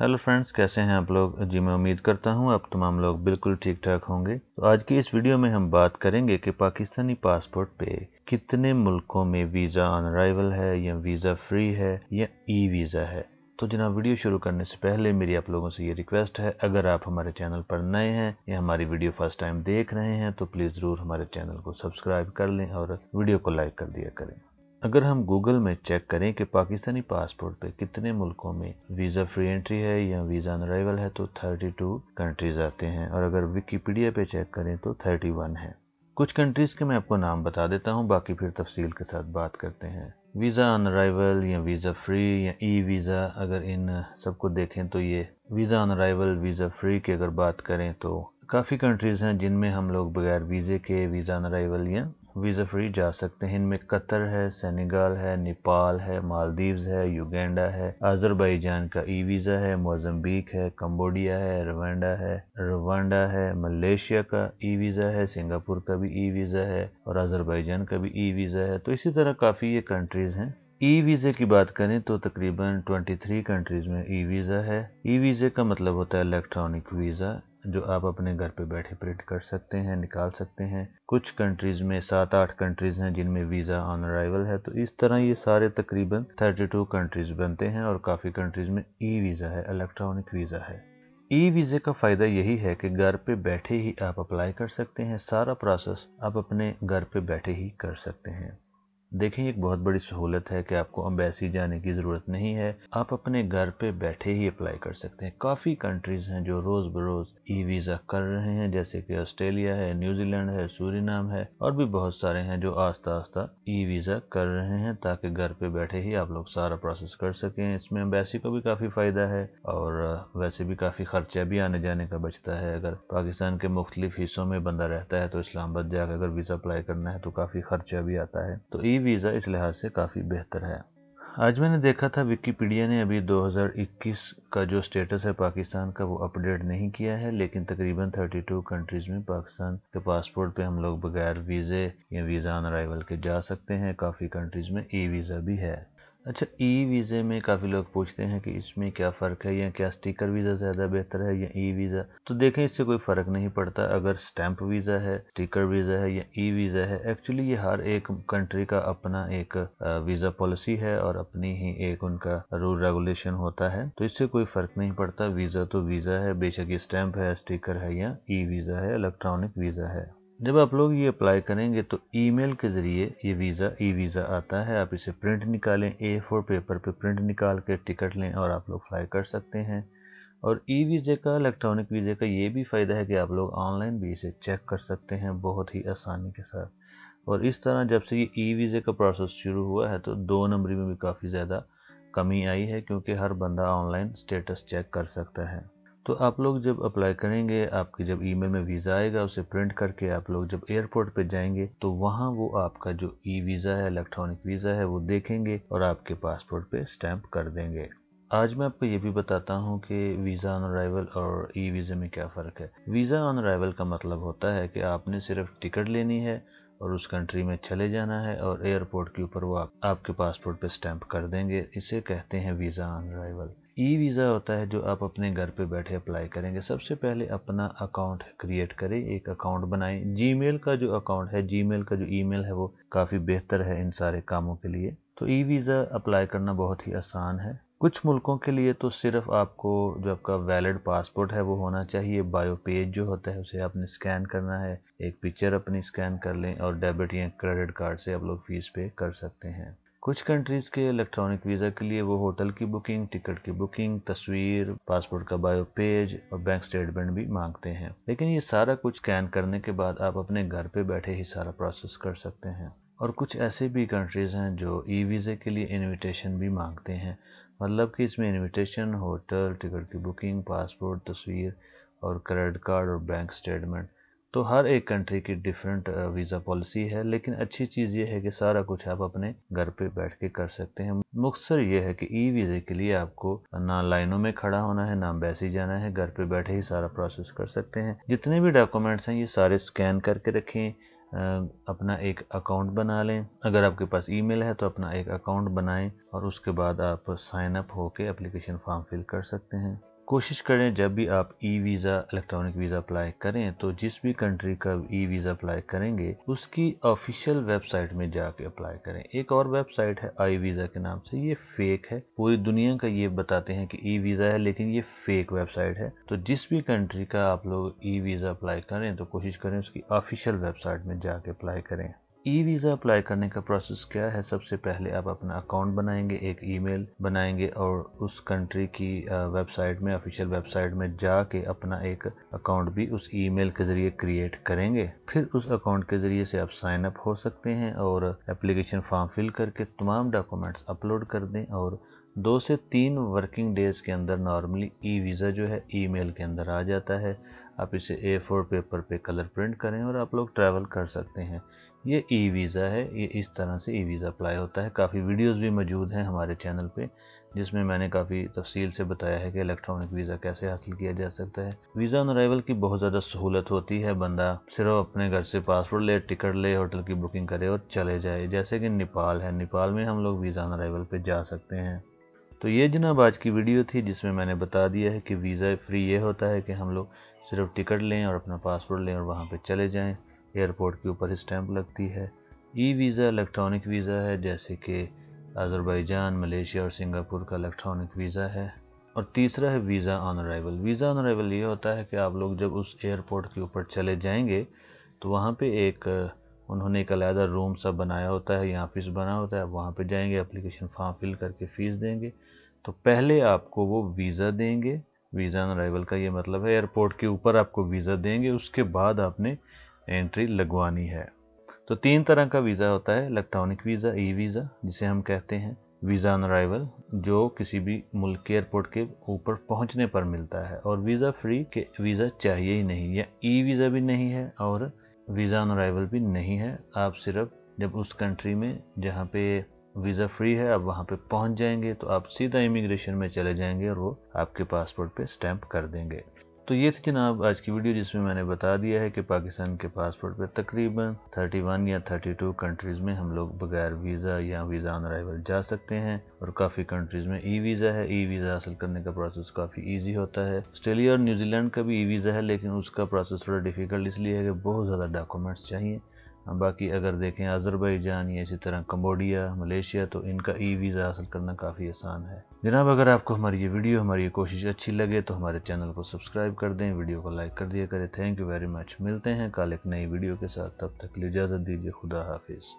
hello friends कैसे हैं आप लोग जी मैं उम्मीद करता हूं आप तमाम लोग बिल्कुल ठीक ठाक होंगे तो आज की इस वीडियो में हम बात करेंगे कि पाकिस्तानी पासपोर्ट पे कितने मुल्कों में वीज़ा ऑन अराइवल है या वीज़ा फ्री है या ई वीज़ा है तो जनाब वीडियो शुरू करने से पहले मेरी आप लोगों से ये रिक्वेस्ट है अगर आप हमारे चैनल पर नए हैं या हमारी वीडियो फर्स्ट टाइम देख रहे हैं तो प्लीज़ ज़रूर हमारे चैनल को सब्सक्राइब कर लें और वीडियो को लाइक कर दिया करें अगर हम गूगल में चेक करें कि पाकिस्तानी पासपोर्ट पे कितने मुल्कों में वीज़ा फ्री एंट्री है या वीज़ा अराइवल है तो 32 कंट्रीज़ आते हैं और अगर विकीपीडिया पे चेक करें तो 31 है कुछ कंट्रीज़ के मैं आपको नाम बता देता हूँ बाकी फिर तफसील के साथ बात करते हैं वीज़ा ऑन अराइवल या वीज़ा फ्री या ई वीज़ा अगर इन सबको देखें तो ये visa on arrival visa free की अगर बात करें तो काफ़ी कंट्रीज़ हैं जिनमें हम लोग बगैर वीज़े के वीज़ा अराइवल या वीज़ा फ्री जा सकते हैं इनमें कतर है सेनेगाल है नेपाल है मालदीव्स है युगेंडा है आज़रबाईजान का ई वीज़ा है मोजम्बिक है कम्बोडिया है रवांडा है रवांडा है मलेशिया का ई वीज़ा है सिंगापुर का भी ई वीज़ा है और अजरबैजान का भी ई वीज़ा है तो इसी तरह काफ़ी ये कंट्रीज़ हैं ई वीज़े की बात करें तो तकरीबन 23 कंट्रीज़ में ई वीज़ा है ई वीज़े का मतलब होता है इलेक्ट्रॉनिक वीज़ा जो आप अपने घर पे बैठे प्रिंट कर सकते हैं निकाल सकते हैं कुछ कंट्रीज़ में सात आठ कंट्रीज़ हैं जिनमें वीज़ा ऑन अराइवल है तो इस तरह ये सारे तकरीबन थर्टी टू कंट्रीज़ बनते हैं और काफ़ी कंट्रीज़ में ई वीज़ा है इलेक्ट्रॉनिक वीज़ा है ई वीज़े का फ़ायदा यही है कि घर पे बैठे ही आप अप्लाई कर सकते हैं सारा प्रोसेस आप अपने घर पे बैठे ही कर सकते हैं देखें एक बहुत बड़ी सहूलत है कि आपको अम्बेसी जाने की ज़रूरत नहीं है आप अपने घर पे बैठे ही अप्लाई कर सकते हैं काफ़ी कंट्रीज़ हैं जो रोज़ बरोज़ ई वीज़ा कर रहे हैं जैसे कि ऑस्ट्रेलिया है न्यूजीलैंड है सूरीनाम है और भी बहुत सारे हैं जो आस्ता आस्ता ई वीज़ा कर रहे हैं ताकि घर पे बैठे ही आप लोग सारा प्रोसेस कर सकें इसमें अम्बेसी को भी काफ़ी फ़ायदा है और वैसे भी काफ़ी खर्चा भी आने जाने का बचता है अगर पाकिस्तान के मुख्तलिफ हिस्सों में बंदा रहता है तो इस्लामाबाद जाकर अगर वीज़ा अप्लाई करना है तो काफ़ी खर्चा भी आता है तो ई ई वीज़ा इस लिहाज से काफ़ी बेहतर है आज मैंने देखा था विकीपीडिया ने अभी 2021 का जो स्टेटस है पाकिस्तान का वो अपडेट नहीं किया है लेकिन तकरीबन 32 कंट्रीज़ में पाकिस्तान के पासपोर्ट पे हम लोग बगैर वीज़े या वीज़ा ऑन अराइवल के जा सकते हैं काफ़ी कंट्रीज़ में ई वीज़ा भी है अच्छा ई वीज़े में काफ़ी लोग पूछते हैं कि इसमें क्या फ़र्क है या क्या स्टिकर वीज़ा ज़्यादा बेहतर है या ई वीज़ा तो देखें इससे कोई फ़र्क नहीं पड़ता अगर स्टैंप वीज़ा है स्टिकर वीज़ा है या ई वीज़ा है एक्चुअली ये हर एक कंट्री का अपना एक वीज़ा पॉलिसी है और अपनी ही एक उनका रूल रेगुलेशन होता है तो इससे कोई फ़र्क नहीं पड़ता वीज़ा तो वीज़ा है बेशक ये स्टैंप है स्टिकर है या ई वीज़ा है इलेक्ट्रॉनिक वीज़ा है जब आप लोग ये अप्लाई करेंगे तो ईमेल के ज़रिए ये वीज़ा ई वीज़ा आता है आप इसे प्रिंट निकालें ए फोर पेपर पे प्रिंट निकाल के टिकट लें और आप लोग फ्लाई कर सकते हैं और ई वीज़े का इलेक्ट्रॉनिक वीज़े का ये भी फ़ायदा है कि आप लोग ऑनलाइन भी इसे चेक कर सकते हैं बहुत ही आसानी के साथ और इस तरह जब से ये ई वीज़े का प्रोसेस शुरू हुआ है तो दो नंबरी में भी काफ़ी ज़्यादा कमी आई है क्योंकि हर बंदा ऑनलाइन स्टेटस चेक कर सकता है तो आप लोग जब अप्लाई करेंगे आपके जब ईमेल में वीज़ा आएगा उसे प्रिंट करके आप लोग जब एयरपोर्ट पे जाएंगे तो वहाँ वो आपका जो ई वीज़ा है इलेक्ट्रॉनिक वीज़ा है वो देखेंगे और आपके पासपोर्ट पे स्टैंप कर देंगे आज मैं आपको ये भी बताता हूँ कि वीज़ा ऑन अराइवल और ई वीज़े में क्या फ़र्क है वीज़ा ऑन अराइवल का मतलब होता है कि आपने सिर्फ टिकट लेनी है और उस कंट्री में चले जाना है और एयरपोर्ट के ऊपर वो आप, आपके पासपोर्ट पे स्टैंप कर देंगे इसे कहते हैं visa on arrival e visa होता है जो आप अपने घर पे बैठे अप्लाई करेंगे सबसे पहले अपना अकाउंट क्रिएट करें एक अकाउंट बनाएं जीमेल का जो अकाउंट है जीमेल का जो ईमेल है वो काफ़ी बेहतर है इन सारे कामों के लिए तो ई वीज़ा अप्लाई करना बहुत ही आसान है कुछ मुल्कों के लिए तो सिर्फ आपको जो आपका वैलिड पासपोर्ट है वो होना चाहिए बायो पेज जो होता है उसे आपने स्कैन करना है एक पिक्चर अपनी स्कैन कर लें और डेबिट या क्रेडिट कार्ड से आप लोग फीस पे कर सकते हैं कुछ कंट्रीज़ के इलेक्ट्रॉनिक वीज़ा के लिए वो होटल की बुकिंग टिकट की बुकिंग तस्वीर पासपोर्ट का बायो पेज और बैंक स्टेटमेंट भी मांगते हैं लेकिन ये सारा कुछ स्कैन करने के बाद आप अपने घर पे बैठे ही सारा प्रोसेस कर सकते हैं और कुछ ऐसे भी कंट्रीज़ हैं जो ई वीज़े के लिए इनविटेशन भी मांगते हैं मतलब कि इसमें इन्विटेशन होटल टिकट की बुकिंग पासपोर्ट तस्वीर और क्रेडिट कार्ड और बैंक स्टेटमेंट तो हर एक कंट्री की डिफरेंट वीज़ा पॉलिसी है लेकिन अच्छी चीज़ ये है कि सारा कुछ आप अपने घर पे बैठ के कर सकते हैं मुख्तर ये है कि ई वीज़े के लिए आपको ना लाइनों में खड़ा होना है ना बैसी जाना है घर पे बैठे ही सारा प्रोसेस कर सकते हैं जितने भी डॉक्यूमेंट्स हैं ये सारे स्कैन करके रखें uh, अपना एक अकाउंट बना लें अगर आपके पास ईमेल है तो अपना एक अकाउंट बनाएं और उसके बाद आप साइन अप होकर एप्लीकेशन फॉर्म फिल कर सकते हैं कोशिश करें जब भी आप e visa electronic visa apply करें तो जिस भी कंट्री का ई वीज़ा अप्लाई करेंगे उसकी ऑफिशियल वेबसाइट में जाके अप्लाई करें एक और वेबसाइट है आई वीज़ा के नाम से ये फेक है पूरी दुनिया का ये बताते हैं कि ई वीज़ा है लेकिन ये फेक वेबसाइट है तो जिस भी कंट्री का आप लोग ई वीज़ा अप्लाई करें तो कोशिश करें उसकी ऑफिशियल वेबसाइट में जाके अप्लाई करें ई वीज़ा अप्लाई करने का प्रोसेस क्या है सबसे पहले आप अपना अकाउंट बनाएंगे एक ईमेल बनाएंगे और उस कंट्री की वेबसाइट में ऑफिशियल वेबसाइट में जाके अपना एक अकाउंट भी उस ईमेल के ज़रिए क्रिएट करेंगे फिर उस अकाउंट के ज़रिए से आप साइन अप हो सकते हैं और एप्लीकेशन फॉर्म फिल करके तमाम डॉक्यूमेंट्स अपलोड कर दें और दो से तीन वर्किंग डेज़ के अंदर नॉर्मली ई वीज़ा जो है मेल के अंदर आ जाता है आप इसे ए फोर पेपर पे कलर प्रिंट करें और आप लोग ट्रैवल कर सकते हैं ये ई वीज़ा है ये इस तरह से ई वीज़ा अप्लाई होता है काफ़ी वीडियोस भी मौजूद हैं हमारे चैनल पे जिसमें मैंने काफ़ी तफसील से बताया है कि इलेक्ट्रॉनिक वीज़ा कैसे हासिल किया जा सकता है वीज़ा ऑन अराइवल की बहुत ज़्यादा सहूलत होती है बंदा सिर्फ अपने घर से पासपोर्ट ले टिकट ले होटल की बुकिंग करे और चले जाए जैसे कि नेपाल है नेपाल में हम लोग वीज़ा ऑन अराइवल पर जा सकते हैं तो ये जनाब आज की वीडियो थी जिसमें मैंने बता दिया है कि वीज़ा फ्री ये होता है कि हम लोग सिर्फ टिकट लें और अपना पासपोर्ट लें और वहाँ पर चले जाएँ एयरपोर्ट के ऊपर स्टैंप लगती है ई वीज़ा इलेक्ट्रॉनिक वीज़ा है जैसे कि आज़रबाईजान मलेशिया और सिंगापुर का इलेक्ट्रॉनिक वीज़ा है और तीसरा है visa on arrival visa on arrival ये होता है कि आप लोग जब उस एयरपोर्ट के ऊपर चले जाएंगे तो वहाँ पे एक उन्होंने एक अलहदा रूम सब बनाया होता है या ऑफिस बना होता है आप वहाँ पर जाएंगे अप्लीकेशन फॉर्म फिल करके फ़ीस देंगे तो पहले आपको वो वीज़ा देंगे वीज़ा ऑन अराइवल का ये मतलब है एयरपोर्ट के ऊपर आपको वीज़ा देंगे उसके बाद आपने एंट्री लगवानी है तो तीन तरह का वीज़ा होता है इलेक्ट्रॉनिक वीज़ा ई वीज़ा जिसे हम कहते हैं वीज़ा ऑन अराइवल जो किसी भी मुल्क के एयरपोर्ट के ऊपर पहुंचने पर मिलता है और वीज़ा फ्री के वीज़ा चाहिए ही नहीं या ई वीज़ा भी नहीं है और वीज़ा ऑन अराइवल भी नहीं है आप सिर्फ जब उस कंट्री में जहाँ पे वीज़ा फ्री है आप वहाँ पे पहुँच जाएंगे तो आप सीधा इमिग्रेशन में चले जाएंगे और वो आपके पासपोर्ट पे स्टैंप कर देंगे तो ये थी जनाब आज की वीडियो जिसमें मैंने बता दिया है कि पाकिस्तान के पासपोर्ट पर तकरीबन 31 या 32 कंट्रीज़ में हम लोग बगैर वीज़ा या वीज़ा ऑन अराइवल जा सकते हैं और काफ़ी कंट्रीज़ में ई वीज़ा है ई वीज़ा हासिल करने का प्रोसेस काफ़ी ईजी होता है ऑस्ट्रेलिया और न्यूजीलैंड का भी ई वीज़ा है लेकिन उसका प्रोसेस थोड़ा डिफिकल्ट इसलिए है कि बहुत ज़्यादा डॉक्यूमेंट्स चाहिए हाँ, बाकी अगर देखें अज़रबैजान या इसी तरह कम्बोडिया मलेशिया तो इनका ई वीज़ा हासिल करना काफ़ी आसान है जनाब अगर आपको हमारी ये वीडियो हमारी ये कोशिश अच्छी लगे तो हमारे चैनल को सब्सक्राइब कर दें वीडियो को लाइक कर दिया करें थैंक यू वेरी मच मिलते हैं कल एक नई वीडियो के साथ तब तक लिए इजाज़त दीजिए खुदा हाफिज़